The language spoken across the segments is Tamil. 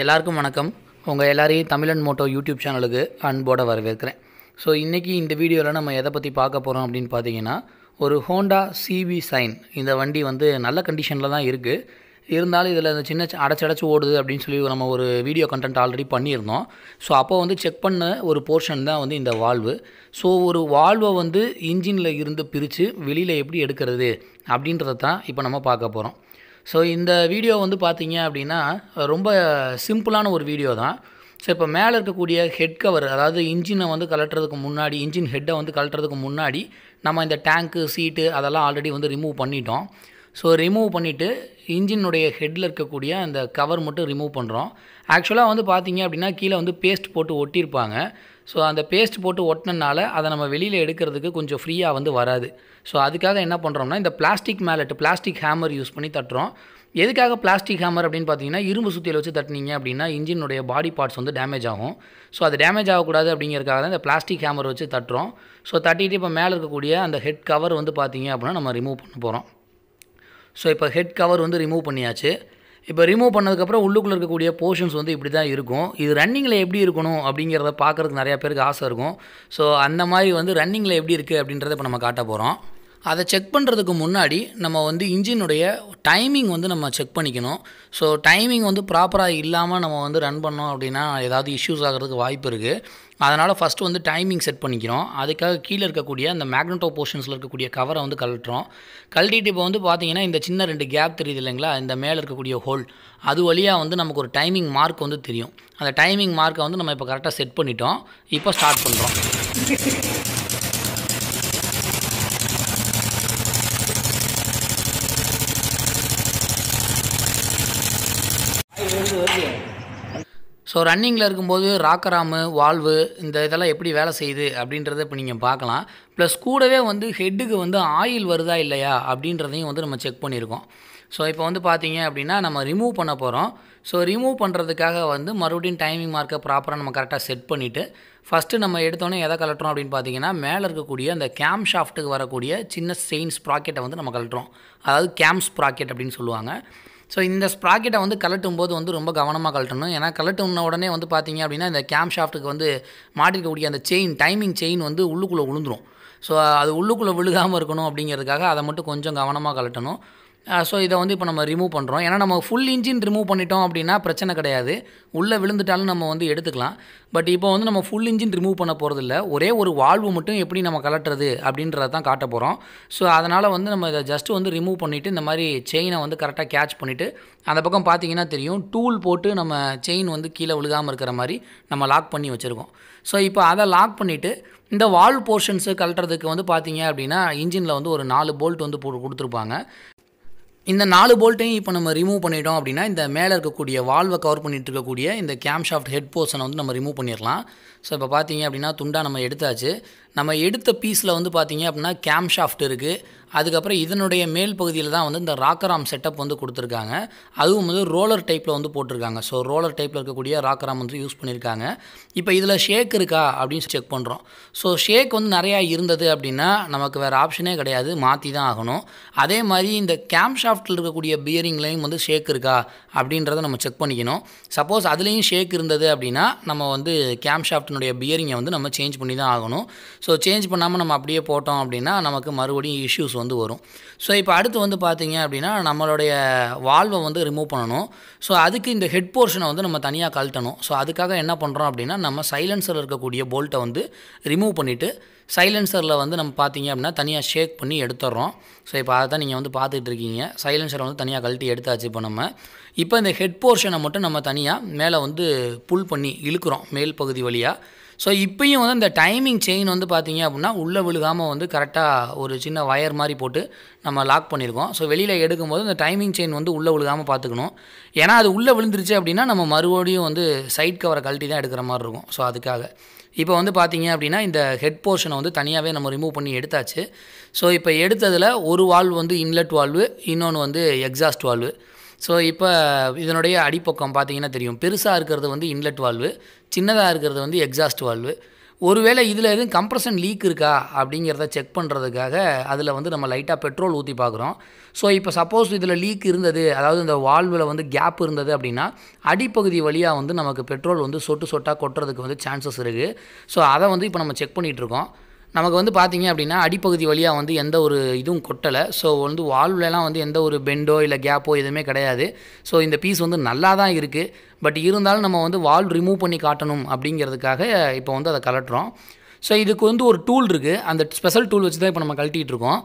எல்லாருக்கும் வணக்கம் உங்கள் எல்லாரையும் தமிழன் மோட்டோ யூடியூப் சேனலுக்கு அன்போடு வரவேற்கிறேன் ஸோ இன்றைக்கி இந்த வீடியோவில் நம்ம எதை பற்றி பார்க்க போகிறோம் அப்படின்னு பார்த்தீங்கன்னா ஒரு ஹோண்டா சிவி சைன் இந்த வண்டி வந்து நல்ல கண்டிஷனில் தான் இருக்குது இருந்தாலும் இதில் இந்த சின்ன அடைச்சடைச்சு ஓடுது அப்படின்னு சொல்லி நம்ம ஒரு வீடியோ கண்டென்ட் ஆல்ரெடி பண்ணியிருந்தோம் ஸோ அப்போ வந்து செக் பண்ண ஒரு போர்ஷன் தான் வந்து இந்த வால்வு ஸோ ஒரு வால்வை வந்து இன்ஜினில் இருந்து பிரித்து வெளியில் எப்படி எடுக்கிறது அப்படின்றத தான் இப்போ நம்ம பார்க்க போகிறோம் ஸோ இந்த வீடியோ வந்து பார்த்தீங்க அப்படின்னா ரொம்ப சிம்பிளான ஒரு வீடியோ தான் ஸோ இப்போ மேலே இருக்கக்கூடிய ஹெட் கவர் அதாவது இன்ஜினை வந்து கலட்டுறதுக்கு முன்னாடி இன்ஜின் ஹெட்டை வந்து கலட்டுறதுக்கு முன்னாடி நம்ம இந்த டேங்க்கு சீட்டு அதெல்லாம் ஆல்ரெடி வந்து ரிமூவ் பண்ணிட்டோம் ஸோ ரிமூவ் பண்ணிவிட்டு இன்ஜினுடைய ஹெட்டில் இருக்கக்கூடிய அந்த கவர் மட்டும் ரிமூவ் பண்ணுறோம் ஆக்சுவலாக வந்து பார்த்தீங்க அப்படின்னா கீழே வந்து பேஸ்ட் போட்டு ஒட்டியிருப்பாங்க ஸோ அந்த பேஸ்ட் போட்டு ஒட்டினால அதை நம்ம வெளியில் எடுக்கிறதுக்கு கொஞ்சம் ஃப்ரீயாக வந்து வராது ஸோ அதுக்காக என்ன பண்ணுறோம்னா இந்த plastic mallet plastic hammer use பண்ணி தட்டுறோம் எதுக்காக பிளாஸ்டிக் ஹேமர் அப்படின்னு பார்த்தீங்கன்னா இரும்பு சுத்தியில் வச்சு தட்டினீங்க அப்படின்னா இன்ஜினுடைய பாடி பார்ட்ஸ் வந்து டேமேஜ் ஆகும் ஸோ அது டேமேஜ் ஆகக்கூடாது அப்படிங்கிறதுக்காக தான் இந்த பிளாஸ்டிக் ஹேமர் வச்சு தட்டுறோம் ஸோ தட்டிட்டு இப்போ மேலே இருக்கக்கூடிய அந்த ஹெட் கவர் வந்து பார்த்தீங்க அப்படின்னா நம்ம ரிமூவ் பண்ண போகிறோம் ஸோ இப்போ ஹெட் கவர் வந்து ரிமூவ் பண்ணியாச்சு இப்போ ரிமூவ் பண்ணதுக்கப்புறம் உள்ளுக்குள்ளே இருக்கக்கூடிய போர்ஷன்ஸ் வந்து இப்படி தான் இருக்கும் இது ரன்னிங்கில் எப்படி இருக்கணும் அப்படிங்கிறத பார்க்குறதுக்கு நிறையா பேருக்கு ஆசை இருக்கும் ஸோ அந்த மாதிரி வந்து ரன்னிங்கில் எப்படி இருக்குது அப்படின்றத இப்போ நம்ம காட்ட போகிறோம் அதை செக் பண்ணுறதுக்கு முன்னாடி நம்ம வந்து இன்ஜினுடைய டைமிங் வந்து நம்ம செக் பண்ணிக்கணும் ஸோ டைமிங் வந்து ப்ராப்பராக இல்லாமல் நம்ம வந்து ரன் பண்ணோம் அப்படின்னா ஏதாவது இஷ்யூஸ் ஆகிறதுக்கு வாய்ப்பு இருக்குது அதனால் ஃபஸ்ட்டு வந்து டைமிங் செட் பண்ணிக்கிறோம் அதுக்காக கீழே இருக்கக்கூடிய அந்த மேக்னட்டோ போர்ஷன்ஸில் இருக்கக்கூடிய கவரை வந்து கழட்டுறோம் கழட்டிட்டு இப்போ வந்து பார்த்திங்கன்னா இந்த சின்ன ரெண்டு கேப் தெரியுது இல்லைங்களா இந்த மேலே இருக்கக்கூடிய ஹோல் அது வழியாக வந்து நமக்கு ஒரு டைமிங் மார்க் வந்து தெரியும் அந்த டைமிங் மார்க்கை வந்து நம்ம இப்போ கரெக்டாக செட் பண்ணிட்டோம் இப்போ ஸ்டார்ட் பண்ணுறோம் ஸோ ரன்னிங்கில் இருக்கும்போது ராக்கராமு வால்வு இந்த இதெல்லாம் எப்படி வேலை செய்யுது அப்படின்றத இப்போ நீங்கள் பார்க்கலாம் ப்ளஸ் கூடவே வந்து ஹெட்டுக்கு வந்து ஆயில் வருதா இல்லையா அப்படின்றதையும் வந்து நம்ம செக் பண்ணியிருக்கோம் ஸோ இப்போ வந்து பார்த்தீங்க அப்படின்னா நம்ம ரிமூவ் பண்ண போகிறோம் ஸோ ரிமூவ் பண்ணுறதுக்காக வந்து மறுபடியும் டைமிங் மார்க்கை ப்ராப்பராக நம்ம கரெக்டாக செட் பண்ணிவிட்டு ஃபஸ்ட்டு நம்ம எடுத்தோன்னே எதை கலட்டுறோம் அப்படின்னு பார்த்தீங்கன்னா மேலே இருக்கக்கூடிய அந்த கேம் ஷாஃப்ட்டுக்கு வரக்கூடிய சின்ன செயின் ஸ்ப்ராக்கெட்டை வந்து நம்ம கலட்டுறோம் அதாவது கேம் ஸ்ப்ராக்கெட் அப்படின்னு சொல்லுவாங்க ஸோ இந்த ஸ்ப்ராக்கெட்டை வந்து கலட்டும் போது வந்து ரொம்ப கவனமாக கலட்டணும் ஏன்னா கலட்டுன உடனே வந்து பார்த்திங்க அப்படின்னா இந்த கேம் ஷாஃப்ட்டுக்கு வந்து மாட்டிருக்கக்கூடிய அந்த செயின் டைமிங் செயின் வந்து உள்ளுக்குள்ளே விழுந்துடும் ஸோ அது உள்ளுக்குள்ளே விழுகாமல் இருக்கணும் அப்படிங்கிறதுக்காக அதை மட்டும் கொஞ்சம் கவனமாக கலட்டணும் ஸோ இதை வந்து இப்போ நம்ம ரிமூவ் பண்ணுறோம் ஏன்னா நம்ம ஃபுல் இன்ஜின் ரிமூவ் பண்ணிட்டோம் அப்படின்னா பிரச்சனை கிடையாது உள்ளே விழுந்துட்டாலும் நம்ம வந்து எடுத்துக்கலாம் பட் இப்போ வந்து நம்ம ஃபுல் இன்ஜின் ரிமூவ் பண்ண போகிறதில்ல ஒரே ஒரு வால்வு மட்டும் எப்படி நம்ம கலட்டுறது அப்படின்றத தான் காட்ட போகிறோம் ஸோ அதனால் வந்து நம்ம இதை ஜஸ்ட்டு வந்து ரிமூவ் பண்ணிவிட்டு இந்த மாதிரி செயினை வந்து கரெக்டாக கேட்ச் பண்ணிவிட்டு அந்த பக்கம் பார்த்தீங்கன்னா தெரியும் டூல் போட்டு நம்ம செயின் வந்து கீழே விழுகாமல் இருக்கிற மாதிரி நம்ம லாக் பண்ணி வச்சுருக்கோம் ஸோ இப்போ அதை லாக் பண்ணிவிட்டு இந்த வால் போர்ஷன்ஸு கலட்டுறதுக்கு வந்து பார்த்தீங்க அப்படின்னா இன்ஜினில் வந்து ஒரு நாலு போல்ட் வந்து போ கொடுத்துருப்பாங்க இந்த நாலு போல்ட்டையும் இப்போ நம்ம ரிமூவ் பண்ணிட்டோம் அப்படின்னா இந்த மேலே இருக்கக்கூடிய வால்வை கவர் பண்ணிட்டு இருக்கக்கூடிய இந்த கேம்ஷாஃப்ட் ஷாஃப்ட் ஹெட் போர்ஷனை வந்து நம்ம ரிமூவ் பண்ணிடலாம் ஸோ இப்போ பார்த்தீங்க அப்படின்னா துண்டாக நம்ம எடுத்தாச்சு நம்ம எடுத்த பீஸில் வந்து பார்த்திங்க அப்படின்னா கேம் ஷாஃப்ட் இருக்குது அதுக்கப்புறம் இதனுடைய மேல் பகுதியில் தான் வந்து இந்த ராக்கராம் செட்டப் வந்து கொடுத்துருக்காங்க அதுவும் வந்து ரோலர் டைப்பில் வந்து போட்டிருக்காங்க ஸோ ரோலர் டைப்பில் இருக்கக்கூடிய ராக்கராம் வந்து யூஸ் பண்ணியிருக்காங்க இப்போ இதில் ஷேக் இருக்கா அப்படின்னு செக் பண்ணுறோம் ஸோ ஷேக் வந்து நிறையா இருந்தது அப்படின்னா நமக்கு வேறு ஆப்ஷனே கிடையாது மாற்றி தான் ஆகணும் அதே மாதிரி இந்த கேம் ஷாஃப்ட்டில் இருக்கக்கூடிய பியரிங்லேயும் வந்து ஷேக் இருக்கா அப்படின்றத நம்ம செக் பண்ணிக்கணும் சப்போஸ் அதுலேயும் ஷேக் இருந்தது அப்படின்னா நம்ம வந்து கேம் ஷாஃப்ட் நாட்டினுடைய பியரிங்கை வந்து நம்ம சேஞ்ச் பண்ணி தான் ஆகணும் ஸோ சேஞ்ச் பண்ணாமல் நம்ம அப்படியே போட்டோம் அப்படின்னா நமக்கு மறுபடியும் இஷ்யூஸ் வந்து வரும் ஸோ இப்போ அடுத்து வந்து பார்த்தீங்க அப்படின்னா நம்மளுடைய வால்வை வந்து ரிமூவ் பண்ணணும் ஸோ அதுக்கு இந்த ஹெட் போர்ஷனை வந்து நம்ம தனியாக கழட்டணும் ஸோ அதுக்காக என்ன பண்ணுறோம் அப்படின்னா நம்ம சைலன்சரில் இருக்கக்கூடிய போல்ட்டை வந்து ரிமூவ் பண்ணிவிட்டு சைலன்சரில் வந்து நம்ம பார்த்தீங்க அப்படின்னா தனியாக ஷேக் பண்ணி எடுத்துடுறோம் ஸோ இப்போ அதை தான் நீங்கள் வந்து பார்த்துட்டு இருக்கீங்க சைலன்சரை வந்து தனியாக கழட்டி எடுத்தாச்சு இப்போ நம்ம இப்போ இந்த ஹெட் போர்ஷனை மட்டும் நம்ம தனியாக மேலே வந்து புல் பண்ணி இழுக்கிறோம் மேல் பகுதி வழியாக ஸோ இப்போயும் வந்து இந்த டைமிங் செயின் வந்து பார்த்திங்க அப்படின்னா உள்ளே விழுகாமல் வந்து கரெக்டாக ஒரு சின்ன வயர் மாதிரி போட்டு நம்ம லாக் பண்ணியிருக்கோம் ஸோ வெளியில் எடுக்கும்போது இந்த டைமிங் செயின் வந்து உள்ளே விழுகாமல் பார்த்துக்கணும் ஏன்னா அது உள்ளே விழுந்துருச்சு அப்படின்னா நம்ம மறுபடியும் வந்து சைட் கவரை கழட்டி தான் எடுக்கிற மாதிரி இருக்கும் ஸோ அதுக்காக இப்போ வந்து பார்த்தீங்க அப்படின்னா இந்த ஹெட் போர்ஷனை வந்து தனியாகவே நம்ம ரிமூவ் பண்ணி எடுத்தாச்சு ஸோ இப்போ எடுத்ததில் ஒரு வால்வ் வந்து இன்லெட் வால்வு இன்னொன்று வந்து எக்ஸாஸ்ட் வால்வு ஸோ இப்போ இதனுடைய அடிப்பக்கம் பார்த்தீங்கன்னா தெரியும் பெருசாக இருக்கிறது வந்து இன்லெட் வால்வு சின்னதாக இருக்கிறது வந்து எக்ஸாஸ்ட் வால்வு ஒருவேளை இதில் எதுவும் கம்ப்ரஷன் லீக் இருக்கா அப்படிங்கிறத செக் பண்ணுறதுக்காக அதில் வந்து நம்ம லைட்டாக பெட்ரோல் ஊற்றி பார்க்குறோம் ஸோ இப்போ சப்போஸ் இதில் லீக் இருந்தது அதாவது இந்த வால்வில் வந்து கேப் இருந்தது அப்படின்னா அடிப்பகுதி வழியாக வந்து நமக்கு பெட்ரோல் வந்து சொட்டு சொட்டாக கொட்டுறதுக்கு வந்து சான்சஸ் இருக்குது ஸோ அதை வந்து இப்போ நம்ம செக் பண்ணிகிட்ருக்கோம் நமக்கு வந்து பார்த்திங்க அப்படின்னா அடிப்பகுதி வழியாக வந்து எந்த ஒரு இதுவும் கொட்டலை ஸோ வந்து வால்வ்லலாம் வந்து எந்த ஒரு பெண்டோ இல்லை கேப்போ எதுவுமே கிடையாது ஸோ இந்த பீஸ் வந்து நல்லா தான் இருக்குது பட் இருந்தாலும் நம்ம வந்து வால்வ் ரிமூவ் பண்ணி காட்டணும் அப்படிங்கிறதுக்காக இப்போ வந்து அதை கலட்டுறோம் ஸோ இதுக்கு வந்து ஒரு டூல் இருக்குது அந்த ஸ்பெஷல் டூல் வச்சு தான் இப்போ நம்ம கழட்டிகிட்டு இருக்கோம்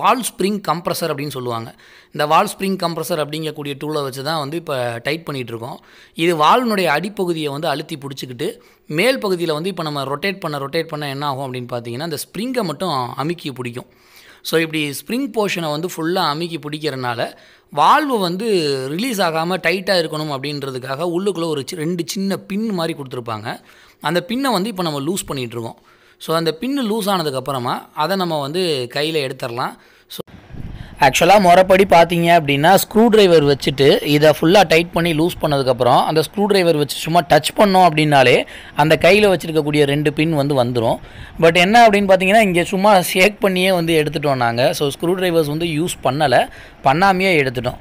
வால் ஸ்ப்ரிங் கம்ப்ரஸர் அப்படின்னு சொல்லுவாங்க இந்த வால் ஸ்ப்ரிங் கம்ப்ரஸர் அப்படிங்கக்கூடிய டூலை வச்சு தான் வந்து இப்போ டைட் பண்ணிகிட்ருக்கோம் இது வால்னுடைய அடிப்பகுதியை வந்து அழுத்தி பிடிச்சிக்கிட்டு மேல் பகுதியில் வந்து இப்போ நம்ம ரொட்டேட் பண்ண ரொட்டேட் பண்ண என்ன ஆகும் அப்படின்னு பார்த்தீங்கன்னா அந்த ஸ்ப்ரிங்கை மட்டும் அமுக்கி பிடிக்கும் ஸோ இப்படி ஸ்ப்ரிங் போர்ஷனை வந்து ஃபுல்லாக அமுக்கி பிடிக்கிறனால வால்வு வந்து ரிலீஸ் ஆகாமல் டைட்டாக இருக்கணும் அப்படின்றதுக்காக உள்ளுக்குள்ளே ஒரு ரெண்டு சின்ன பின் மாதிரி கொடுத்துருப்பாங்க அந்த பின்னை வந்து இப்போ நம்ம லூஸ் பண்ணிகிட்ருக்கோம் ஸோ அந்த பின்னு லூஸ் ஆனதுக்கப்புறமா அதை நம்ம வந்து கையில் எடுத்துடலாம் ஸோ ஆக்சுவலாக முறைப்படி பார்த்தீங்க அப்படின்னா ஸ்க்ரூ ட்ரைவர் வச்சுட்டு இதை ஃபுல்லாக டைட் பண்ணி லூஸ் பண்ணதுக்கப்புறம் அந்த ஸ்க்ரூ ட்ரைவர் வச்சு சும்மா டச் பண்ணோம் அப்படின்னாலே அந்த கையில் வச்சுருக்கக்கூடிய ரெண்டு பின் வந்து வந்துடும் பட் என்ன அப்படின்னு பார்த்தீங்கன்னா இங்கே சும்மா ஷேக் பண்ணியே வந்து எடுத்துட்டோம் நாங்கள் ஸோ ஸ்க்ரூ ட்ரைவர்ஸ் வந்து யூஸ் பண்ணலை பண்ணாமையே எடுத்துட்டோம்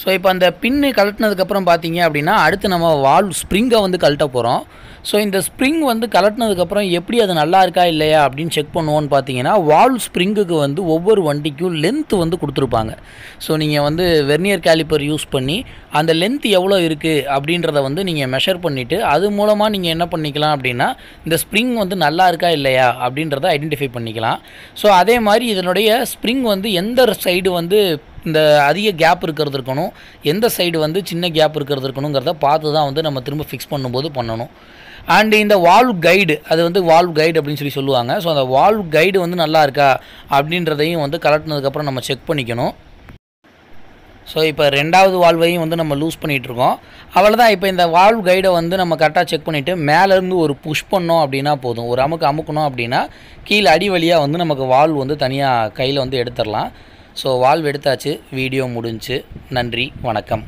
ஸோ இப்போ அந்த பின்னு கலட்டினதுக்கப்புறம் பார்த்தீங்க அப்படின்னா அடுத்து நம்ம வால் ஸ்ப்ரிங்கை வந்து கலட்ட போகிறோம் ஸோ இந்த ஸ்ப்ரிங் வந்து கலட்டினதுக்கப்புறம் எப்படி அது நல்லா இருக்கா இல்லையா அப்படின்னு செக் பண்ணுவோன்னு பார்த்தீங்கன்னா வால் ஸ்ப்ரிங்குக்கு வந்து ஒவ்வொரு வண்டிக்கும் லென்த் வந்து கொடுத்துருப்பாங்க ஸோ நீங்கள் வந்து வெர்னியர் கேலிப்பர் யூஸ் பண்ணி அந்த லென்த் எவ்வளோ இருக்குது அப்படின்றத வந்து நீங்கள் மெஷர் பண்ணிவிட்டு அது மூலமாக நீங்கள் என்ன பண்ணிக்கலாம் அப்படின்னா இந்த ஸ்ப்ரிங் வந்து நல்லா இருக்கா இல்லையா அப்படின்றத ஐடென்டிஃபை பண்ணிக்கலாம் ஸோ அதே மாதிரி இதனுடைய ஸ்ப்ரிங் வந்து எந்த சைடு வந்து இந்த அதிக கேப் இருக்கிறது இருக்கணும் எந்த சைடு வந்து சின்ன கேப் இருக்கிறது இருக்கணுங்கிறத பார்த்து தான் வந்து நம்ம திரும்ப ஃபிக்ஸ் பண்ணும்போது பண்ணணும் அண்டு இந்த வால்வ் கைடு அது வந்து வால்வ் கைடு அப்படின்னு சொல்லி சொல்லுவாங்க ஸோ அந்த வால்வ் கைடு வந்து நல்லா இருக்கா அப்படின்றதையும் வந்து கலட்டினதுக்கப்புறம் நம்ம செக் பண்ணிக்கணும் ஸோ இப்போ ரெண்டாவது வால்வையும் வந்து நம்ம லூஸ் பண்ணிகிட்ருக்கோம் அவ்வளோதான் இப்போ இந்த வால்வ் கைடை வந்து நம்ம கரெக்டாக செக் பண்ணிவிட்டு மேலேருந்து ஒரு புஷ் பண்ணோம் அப்படின்னா போதும் ஒரு அமுக்கு அமுக்கணும் அப்படின்னா கீழே அடி வழியாக வந்து நமக்கு வால்வ் வந்து தனியாக கையில் வந்து எடுத்துடலாம் ஸோ வால்வ் எடுத்தாச்சு வீடியோ முடிஞ்சு நன்றி வணக்கம்